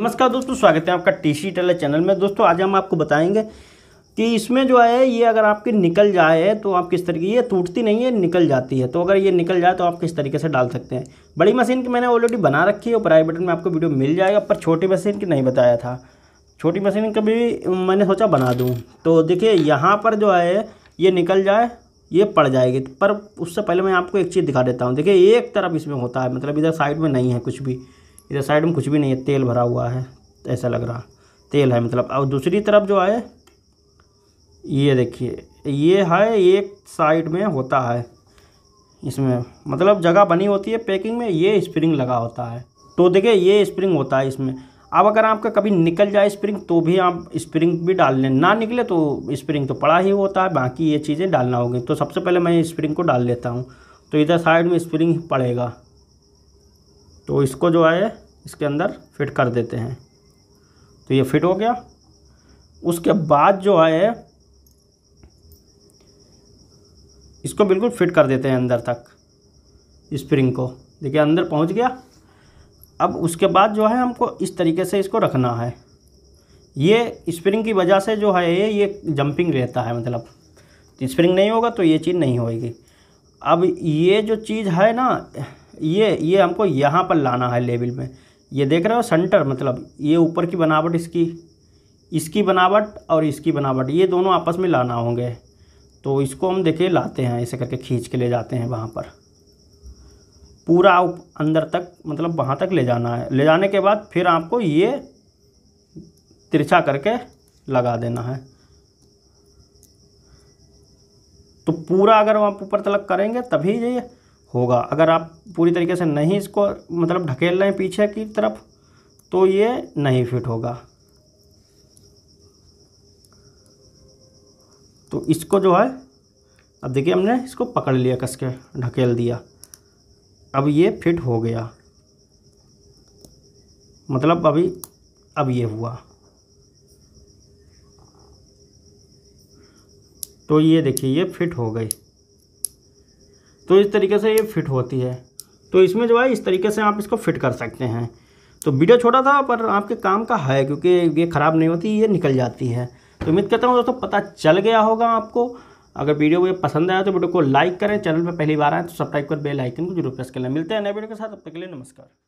नमस्कार दोस्तों स्वागत है आपका टी सी टेलर चैनल में दोस्तों आज हम आपको बताएंगे कि इसमें जो है ये अगर आपकी निकल जाए तो आप किस तरीके ये टूटती नहीं है निकल जाती है तो अगर ये निकल जाए तो आप किस तरीके से डाल सकते हैं बड़ी मशीन की मैंने ऑलरेडी बना रखी है और प्राइवेट बटन में आपको वीडियो मिल जाएगा पर छोटी मशीन की नहीं बताया था छोटी मशीन का भी मैंने सोचा बना दूँ तो देखिए यहाँ पर जो है ये निकल जाए ये पड़ जाएगी पर उससे पहले मैं आपको एक चीज़ दिखा देता हूँ देखिए एक तरफ इसमें होता है मतलब इधर साइड में नहीं है कुछ भी इधर साइड में कुछ भी नहीं है तेल भरा हुआ है ऐसा लग रहा तेल है मतलब और दूसरी तरफ जो है ये देखिए ये है एक साइड में होता है इसमें मतलब जगह बनी होती है पैकिंग में ये स्प्रिंग लगा होता है तो देखिए ये स्प्रिंग होता है इसमें अब अगर आपका कभी निकल जाए स्प्रिंग तो भी आप स्प्रिंग भी डाल लें ना निकले तो स्प्रिंग तो पड़ा ही होता है बाकी ये चीज़ें डालना होगी तो सबसे पहले मैं स्प्रिंग को डाल लेता हूँ तो इधर साइड में स्प्रिंग पड़ेगा तो इसको जो है इसके अंदर फिट कर देते हैं तो ये फिट हो गया उसके बाद जो है इसको बिल्कुल फिट कर देते हैं अंदर तक स्प्रिंग को देखिए अंदर पहुंच गया अब उसके बाद जो है हमको इस तरीके से इसको रखना है ये स्प्रिंग की वजह से जो है ये ये जंपिंग रहता है मतलब स्प्रिंग नहीं होगा तो ये चीज़ नहीं होएगी अब ये जो चीज़ है ना ये ये हमको यहाँ पर लाना है लेवल में ये देख रहे हो सेंटर मतलब ये ऊपर की बनावट इसकी इसकी बनावट और इसकी बनावट ये दोनों आपस में लाना होंगे तो इसको हम देखिए लाते हैं ऐसे करके खींच के ले जाते हैं वहाँ पर पूरा अंदर तक मतलब वहाँ तक ले जाना है ले जाने के बाद फिर आपको ये तिरछा करके लगा देना है तो पूरा अगर आप ऊपर तलक करेंगे तभी ये होगा अगर आप पूरी तरीके से नहीं इसको मतलब ढकेल रहे हैं पीछे की तरफ तो ये नहीं फिट होगा तो इसको जो है अब देखिए हमने इसको पकड़ लिया कस के ढकेल दिया अब ये फिट हो गया मतलब अभी अब ये हुआ तो ये देखिए ये फिट हो गई तो इस तरीके से ये फिट होती है तो इसमें जो है इस तरीके से आप इसको फिट कर सकते हैं तो वीडियो छोटा था पर आपके काम का है क्योंकि ये ख़राब नहीं होती ये निकल जाती है तो उम्मीद करता हूँ दोस्तों पता चल गया होगा आपको अगर वीडियो मुझे पसंद आया तो वीडियो को लाइक करें चैनल पर पहली बार आए तो सब्सक्राइब कर बेल आइकन को जरूर प्रेस कर लें मिलते हैं नए वीडियो के साथ अब तक के लिए नमस्कार